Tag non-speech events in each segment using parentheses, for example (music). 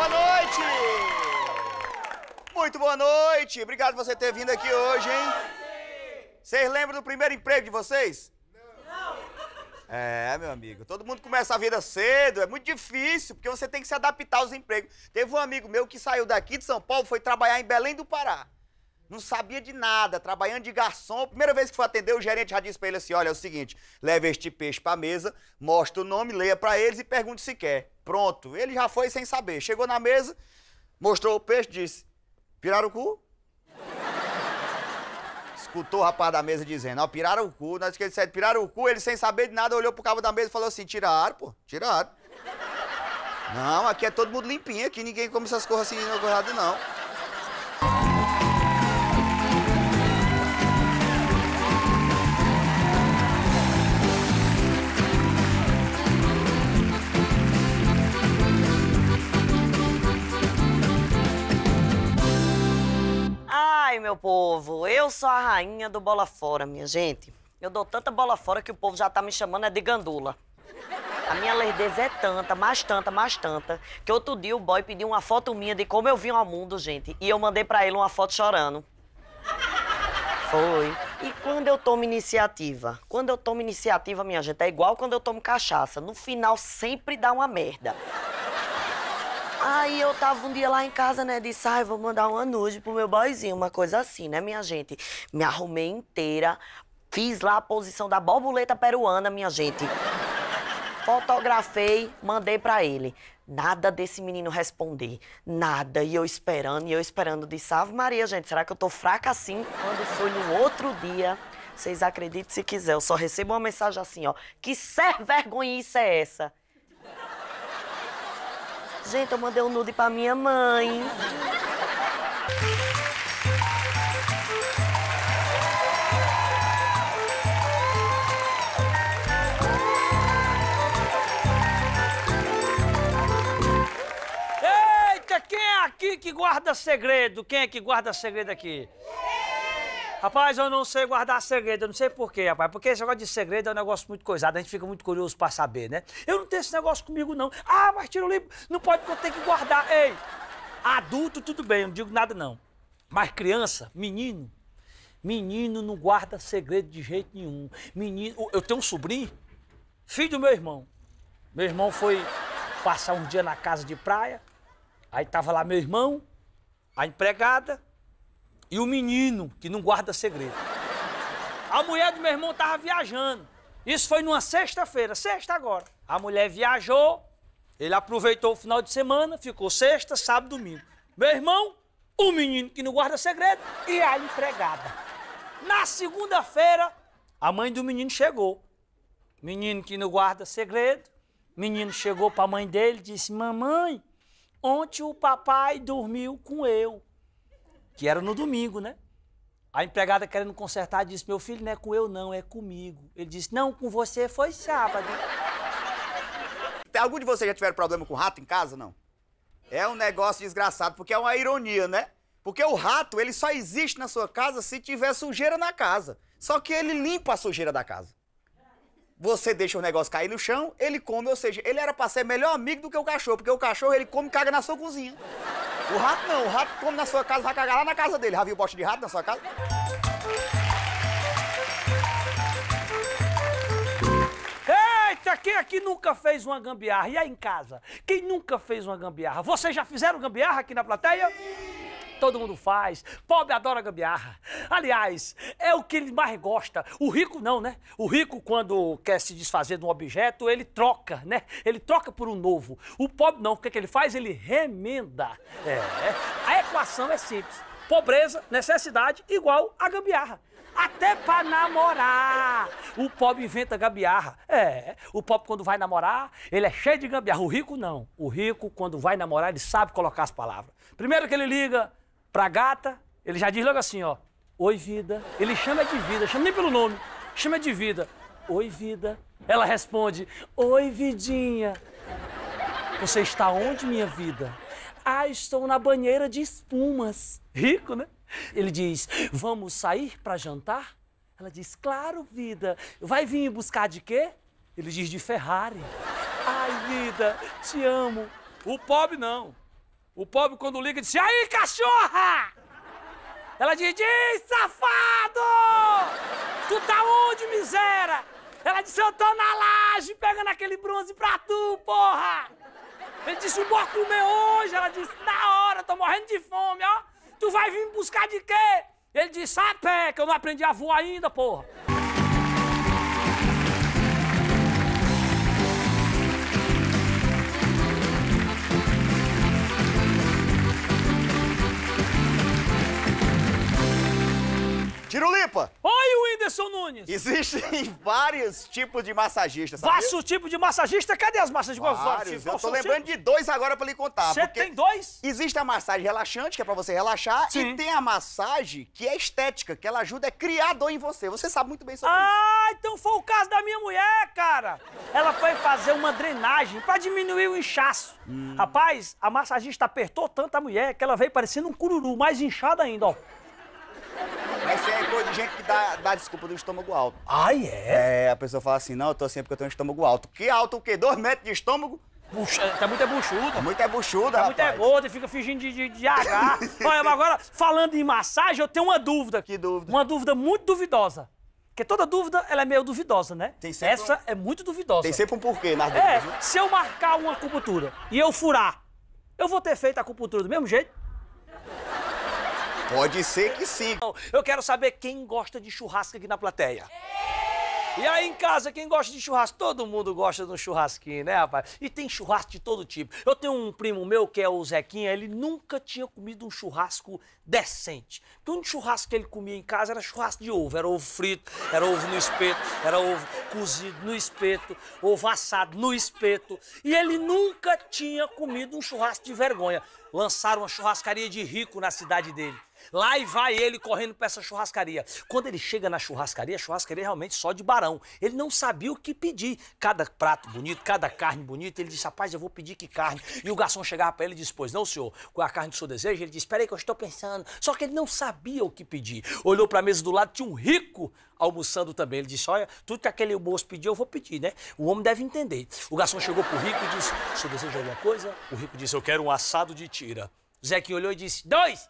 Boa noite! Muito boa noite! Obrigado por você ter vindo aqui hoje, hein? Vocês lembram do primeiro emprego de vocês? É, meu amigo, todo mundo começa a vida cedo, é muito difícil, porque você tem que se adaptar aos empregos. Teve um amigo meu que saiu daqui de São Paulo, foi trabalhar em Belém do Pará não sabia de nada, trabalhando de garçom. Primeira vez que foi atender, o gerente já disse pra ele assim: olha, é o seguinte, leve este peixe pra mesa, mostra o nome, leia para eles e pergunte se quer. Pronto. Ele já foi sem saber. Chegou na mesa, mostrou o peixe, disse: piraram o cu? (laughs) Escutou o rapaz da mesa dizendo, ó, piraram o cu. Nós que ele disse, é piraram o cu, ele sem saber de nada, olhou pro cabo da mesa e falou assim: tiraram, pô, tiraram. Não, aqui é todo mundo limpinho, aqui ninguém come essas coisas assim, não. meu povo. Eu sou a rainha do bola fora, minha gente. Eu dou tanta bola fora que o povo já tá me chamando é de gandula. A minha lerdeza é tanta, mais tanta, mais tanta, que outro dia o boy pediu uma foto minha de como eu vim ao mundo, gente. E eu mandei para ele uma foto chorando. Foi. E quando eu tomo iniciativa? Quando eu tomo iniciativa, minha gente, é igual quando eu tomo cachaça. No final sempre dá uma merda. Aí eu tava um dia lá em casa, né? Disse, ai, ah, vou mandar uma nude pro meu boyzinho, uma coisa assim, né, minha gente? Me arrumei inteira, fiz lá a posição da borboleta peruana, minha gente. Fotografei, mandei para ele. Nada desse menino responder. Nada. E eu esperando, e eu esperando. Disse, Ave Maria, gente, será que eu tô fraca assim? Quando foi no outro dia, vocês acreditem se quiser, eu só recebo uma mensagem assim, ó. Que ser isso é essa? Gente, eu mandei um nude pra minha mãe. Eita, quem é aqui que guarda segredo? Quem é que guarda segredo aqui? Rapaz, eu não sei guardar segredo, eu não sei porquê, rapaz. Porque esse negócio de segredo é um negócio muito coisado, a gente fica muito curioso pra saber, né? Eu não tenho esse negócio comigo, não. Ah, mas tiro livre, não pode porque eu tenho que guardar. Ei, adulto, tudo bem, eu não digo nada, não. Mas criança, menino, menino não guarda segredo de jeito nenhum. Menino, eu tenho um sobrinho, filho do meu irmão. Meu irmão foi passar um dia na casa de praia, aí tava lá meu irmão, a empregada, e o menino, que não guarda segredo. A mulher do meu irmão tava viajando. Isso foi numa sexta-feira, sexta agora. A mulher viajou, ele aproveitou o final de semana, ficou sexta, sábado, domingo. Meu irmão, o menino que não guarda segredo e a empregada. Na segunda-feira, a mãe do menino chegou. Menino que não guarda segredo. Menino chegou para a mãe dele e disse: Mamãe, ontem o papai dormiu com eu que era no domingo, né? A empregada querendo consertar disse: Meu filho, não é com eu, não, é comigo. Ele disse: Não, com você foi sábado. Algum de vocês já tiveram problema com rato em casa, não? É um negócio desgraçado, porque é uma ironia, né? Porque o rato, ele só existe na sua casa se tiver sujeira na casa. Só que ele limpa a sujeira da casa. Você deixa o negócio cair no chão, ele come, ou seja, ele era pra ser melhor amigo do que o cachorro, porque o cachorro ele come e caga na sua cozinha. O rato não, o rato come na sua casa, vai cagar lá na casa dele. Já viu bosta de rato na sua casa? Eita, quem aqui nunca fez uma gambiarra? E aí em casa? Quem nunca fez uma gambiarra? Vocês já fizeram gambiarra aqui na plateia? Sim todo mundo faz. Pobre adora gambiarra. Aliás, é o que ele mais gosta. O rico não, né? O rico, quando quer se desfazer de um objeto, ele troca, né? Ele troca por um novo. O pobre não. O que, é que ele faz? Ele remenda. É, é. A equação é simples. Pobreza, necessidade, igual a gambiarra. Até para namorar. O pobre inventa gambiarra. É, o pobre quando vai namorar, ele é cheio de gambiarra. O rico não. O rico quando vai namorar, ele sabe colocar as palavras. Primeiro que ele liga, Pra gata, ele já diz logo assim, ó. Oi, vida. Ele chama de vida, chama nem pelo nome, chama de vida. Oi, vida. Ela responde: Oi, vidinha. Você está onde, minha vida? Ah, estou na banheira de espumas. Rico, né? Ele diz: Vamos sair para jantar? Ela diz: Claro, vida. Vai vir buscar de quê? Ele diz: De Ferrari. Ai, vida, te amo. O pobre não. O pobre, quando liga, diz: Aí, cachorra! Ela diz: Diz, safado! Tu tá onde, miséria? Ela disse: Eu tô na laje pegando aquele bronze pra tu, porra! Ele disse: Bora comer é hoje. Ela disse: Na hora, tô morrendo de fome, ó. Tu vai vir me buscar de quê? Ele disse: A pé, que eu não aprendi a voar ainda, porra. Tirulipa. Oi, Whindersson Nunes. Existem (laughs) vários tipos de massagistas. sabe? Vários tipos de massagista? Cadê as massagens vários. Eu tô lembrando tipos? de dois agora pra lhe contar. Você tem dois? Existe a massagem relaxante, que é pra você relaxar, Sim. e tem a massagem que é estética, que ela ajuda a é criar dor em você. Você sabe muito bem sobre ah, isso. Ah, então foi o caso da minha mulher, cara. Ela foi fazer uma drenagem pra diminuir o inchaço. Hum. Rapaz, a massagista apertou tanto a mulher que ela veio parecendo um cururu, mais inchada ainda, ó de gente que dá, dá desculpa do estômago alto. Ah, é? É, a pessoa fala assim, não, eu tô assim porque eu tenho um estômago alto. Que alto o quê? Dois metros de estômago? Buxa, tá, tá muito é buchuda. Tá muito é buchuda, Tá rapaz. muito é gorda e fica fingindo de, de, de H. (laughs) Olha, agora, falando em massagem, eu tenho uma dúvida. Que dúvida? Uma dúvida muito duvidosa. Porque toda dúvida, ela é meio duvidosa, né? Tem Essa um... é muito duvidosa. Tem sempre um porquê nas dúvidas. É, né? se eu marcar uma acupuntura e eu furar, eu vou ter feito a acupuntura do mesmo jeito? Pode ser que sim. Eu quero saber quem gosta de churrasco aqui na plateia. E aí em casa, quem gosta de churrasco? Todo mundo gosta de um churrasquinho, né, rapaz? E tem churrasco de todo tipo. Eu tenho um primo meu, que é o Zequinha, ele nunca tinha comido um churrasco decente. Porque o churrasco que ele comia em casa era churrasco de ovo. Era ovo frito, era ovo no espeto, era ovo cozido no espeto, ovo assado no espeto. E ele nunca tinha comido um churrasco de vergonha. Lançaram uma churrascaria de rico na cidade dele. Lá e vai ele correndo para essa churrascaria. Quando ele chega na churrascaria, a churrascaria é realmente só de barão. Ele não sabia o que pedir. Cada prato bonito, cada carne bonita. Ele disse, rapaz, eu vou pedir que carne. E o garçom chegava para ele e disse, pois não, senhor, qual é a carne que seu desejo? Ele disse, peraí que eu estou pensando. Só que ele não sabia o que pedir. Olhou para a mesa do lado, tinha um rico almoçando também. Ele disse, olha, tudo que aquele moço pediu, eu vou pedir, né? O homem deve entender. O garçom chegou pro rico e disse, o senhor deseja alguma coisa? O rico disse, eu quero um assado de tira. Zequinho olhou e disse, dois!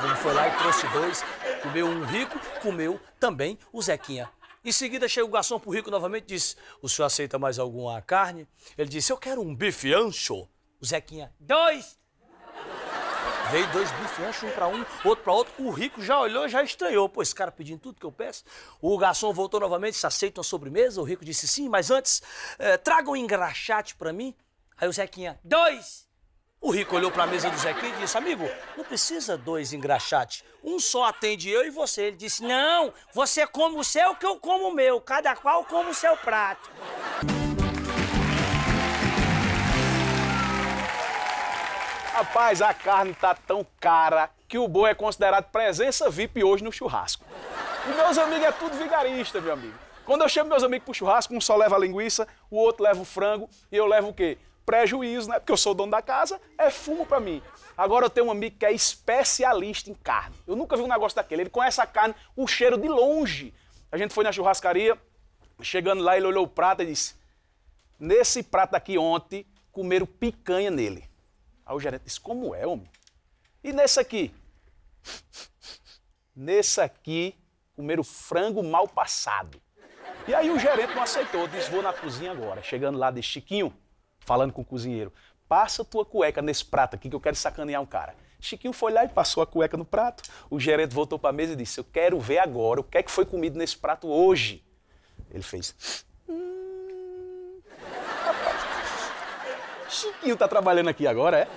Ele foi lá e trouxe dois, comeu um rico, comeu também o Zequinha. Em seguida, chega o garçom pro rico novamente e diz, o senhor aceita mais alguma carne? Ele disse, eu quero um bife ancho. O Zequinha, dois. Veio dois bife ancho, um pra um, outro pra outro. O rico já olhou, já estranhou. Pô, esse cara pedindo tudo que eu peço. O garçom voltou novamente, se aceita uma sobremesa? O rico disse, sim, mas antes, eh, traga um engraxate pra mim. Aí o Zequinha, dois. O rico olhou para a mesa do Zequinha e disse: Amigo, não precisa dois engraxates. Um só atende eu e você. Ele disse: Não, você é come o seu que eu como o meu. Cada qual come o seu prato. Rapaz, a carne tá tão cara que o boi é considerado presença VIP hoje no churrasco. E meus amigos é tudo vigarista, meu amigo. Quando eu chamo meus amigos pro churrasco, um só leva a linguiça, o outro leva o frango e eu levo o quê? prejuízo, né? Porque eu sou dono da casa, é fumo para mim. Agora eu tenho um amigo que é especialista em carne. Eu nunca vi um negócio daquele. Ele conhece a carne, o cheiro de longe. A gente foi na churrascaria, chegando lá, ele olhou o prato e disse: Nesse prato aqui ontem, comeram picanha nele. Aí o gerente disse: Como é, homem? E nesse aqui? Nesse aqui, comeram frango mal passado. E aí o gerente não aceitou, disse: Vou na cozinha agora. Chegando lá, disse: Chiquinho, falando com o cozinheiro, passa tua cueca nesse prato aqui que eu quero sacanear um cara. Chiquinho foi lá e passou a cueca no prato. O gerente voltou para a mesa e disse: Eu quero ver agora o que é que foi comido nesse prato hoje. Ele fez. Hum, Chiquinho tá trabalhando aqui agora, é?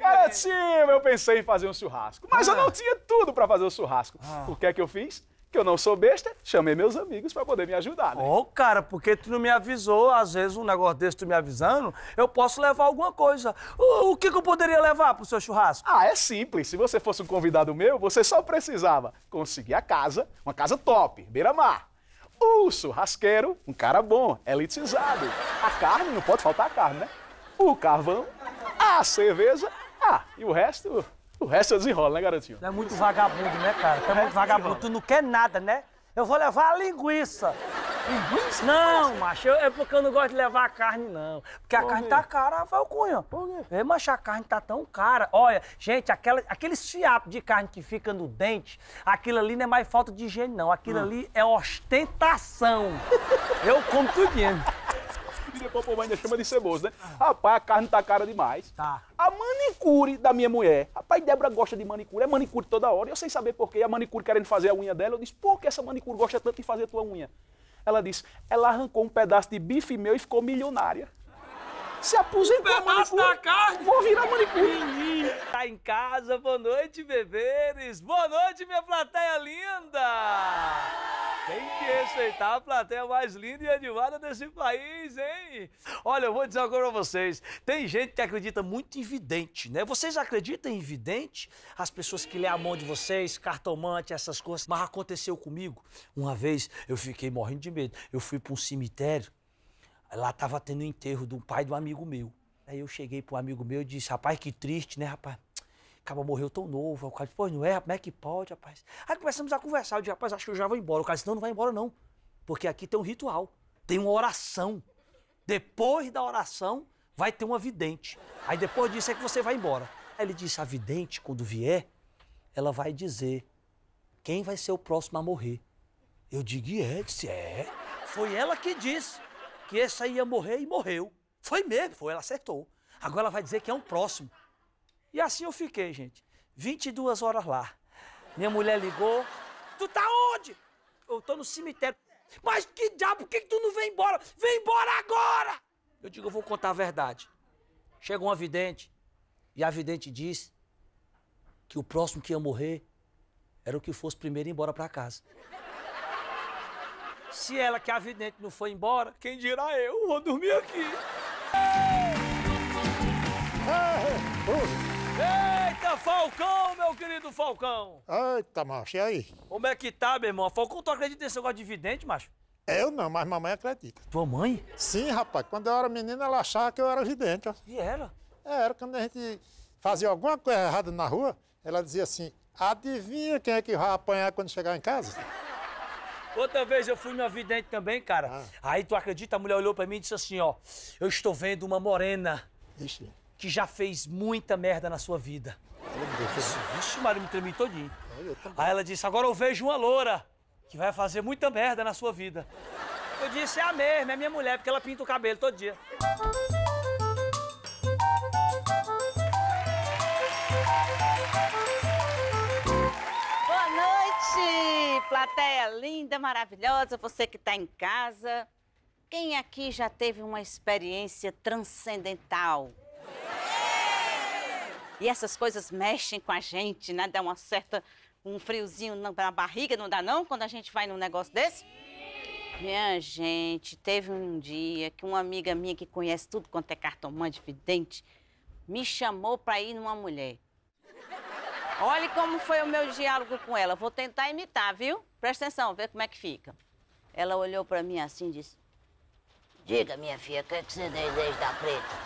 Cara, sim, eu pensei em fazer um churrasco. Mas ah. eu não tinha tudo para fazer o churrasco. Ah. O que é que eu fiz? que eu não sou besta, chamei meus amigos para poder me ajudar, né? Ô, oh, cara, porque tu não me avisou, às vezes um negócio desse tu me avisando, eu posso levar alguma coisa. O, o que, que eu poderia levar pro seu churrasco? Ah, é simples. Se você fosse um convidado meu, você só precisava conseguir a casa, uma casa top, beira-mar. O churrasqueiro, um cara bom, elitizado. A carne, não pode faltar a carne, né? O carvão, a cerveja ah, e o resto, o resto eu desenrolo, né, garotinho? é muito vagabundo, né, cara? Tu tá é muito vagabundo. Tu não quer nada, né? Eu vou levar a linguiça. Linguiça? Não, macho, é porque eu não gosto de levar a carne, não. Porque a Por carne tá cara, Rafael Cunha. Por quê? Ei, macho, a carne tá tão cara. Olha, gente, aquela, aqueles fiapos de carne que fica no dente, aquilo ali não é mais falta de higiene, não. Aquilo hum. ali é ostentação. (laughs) eu como tudinho que depois o povo ainda chama de ceboso, né? Rapaz, a carne tá cara demais. Tá. A manicure da minha mulher. Rapaz, Débora gosta de manicure, é manicure toda hora. E eu sem saber por quê, a manicure querendo fazer a unha dela, eu disse, por que essa manicure gosta tanto de fazer tua unha? Ela disse, ela arrancou um pedaço de bife meu e ficou milionária se aposentou um manicure. da carne. Vou virar manicure. Tá em casa, boa noite, beberes. Boa noite, minha plateia linda. Tem que respeitar a plateia mais linda e animada desse país, hein? Olha, eu vou dizer agora pra vocês. Tem gente que acredita muito em vidente, né? Vocês acreditam em vidente? As pessoas que lêem a mão de vocês, cartomante, essas coisas. Mas aconteceu comigo. Uma vez eu fiquei morrendo de medo. Eu fui pra um cemitério Lá tava tendo o enterro do pai do amigo meu. Aí eu cheguei pro amigo meu e disse, rapaz, que triste, né, rapaz? Acaba morreu tão novo. o cara disse, pois não é, como é que pode, rapaz? Aí começamos a conversar. Eu disse, rapaz, acho que eu já vou embora. O cara disse, não, não vai embora não. Porque aqui tem um ritual, tem uma oração. Depois da oração, vai ter uma vidente. Aí depois disso é que você vai embora. Aí ele disse, a vidente, quando vier, ela vai dizer quem vai ser o próximo a morrer. Eu digo, é, disse, é. Foi ela que disse que essa ia morrer e morreu. Foi mesmo, foi, ela acertou. Agora ela vai dizer que é um próximo. E assim eu fiquei, gente. 22 horas lá. Minha mulher ligou. Tu tá onde? Eu tô no cemitério. Mas que diabo, por que, que tu não vem embora? Vem embora agora! Eu digo, eu vou contar a verdade. Chegou uma vidente e a vidente disse que o próximo que ia morrer era o que fosse primeiro embora para casa. Se ela, que é a vidente, não foi embora, quem dirá eu? Vou dormir aqui. Eita, Falcão, meu querido Falcão! Eita, macho, e aí? Como é que tá, meu irmão? Falcão, tu acredita nesse negócio de vidente, macho? Eu não, mas mamãe acredita. Tua mãe? Sim, rapaz. Quando eu era menina, ela achava que eu era vidente. Ó. E era? Era. Quando a gente fazia alguma coisa errada na rua, ela dizia assim, adivinha quem é que vai apanhar quando chegar em casa? Outra vez eu fui no avidente também, cara. Ah. Aí tu acredita, a mulher olhou pra mim e disse assim, ó, eu estou vendo uma morena Ixi. Né? que já fez muita merda na sua vida. Vixe, Mário, me tremi todinho. Aí ela disse, agora eu vejo uma loura que vai fazer muita merda na sua vida. Eu disse, é a mesma, é minha mulher, porque ela pinta o cabelo todo dia. Plateia é linda, maravilhosa, você que está em casa. Quem aqui já teve uma experiência transcendental? E essas coisas mexem com a gente, né? Dá uma certa um friozinho na barriga, não dá não, quando a gente vai num negócio desse? Minha gente, teve um dia que uma amiga minha que conhece tudo quanto é cartomante, vidente, me chamou para ir numa mulher. Olha como foi o meu diálogo com ela. Vou tentar imitar, viu? Presta atenção, vê como é que fica. Ela olhou para mim assim e disse: Diga, minha filha, o que, é que você deseja da preta?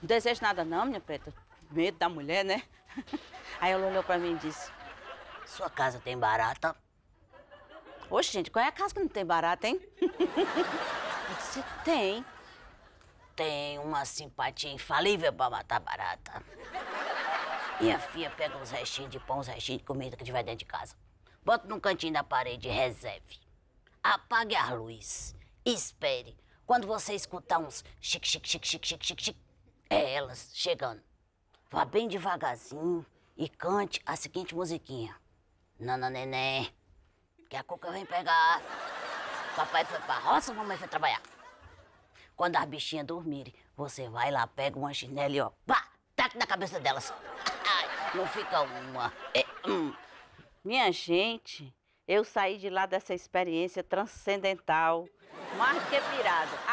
Não desejo nada, não, minha preta. Medo da mulher, né? (laughs) Aí ela olhou para mim e disse: Sua casa tem barata? Oxe, gente, qual é a casa que não tem barata, hein? (laughs) Eu disse: Tem. Tem uma simpatia infalível para matar barata. Minha filha pega uns restinhos de pão, uns restinhos de comida que tiver dentro de casa. Bota num cantinho da parede, reserve. Apague a luz. Espere. Quando você escutar uns chic, chic, chic, chic, chic, chic, chic, é elas chegando. Vá bem devagarzinho e cante a seguinte musiquinha. Nana neném, que a cuca vem pegar. Papai foi pra roça, mamãe foi trabalhar. Quando as bichinhas dormirem, você vai lá, pega uma chinela e ó, pá, taca na cabeça delas. Não fica uma. É, hum. Minha gente, eu saí de lá dessa experiência transcendental, mais que pirada.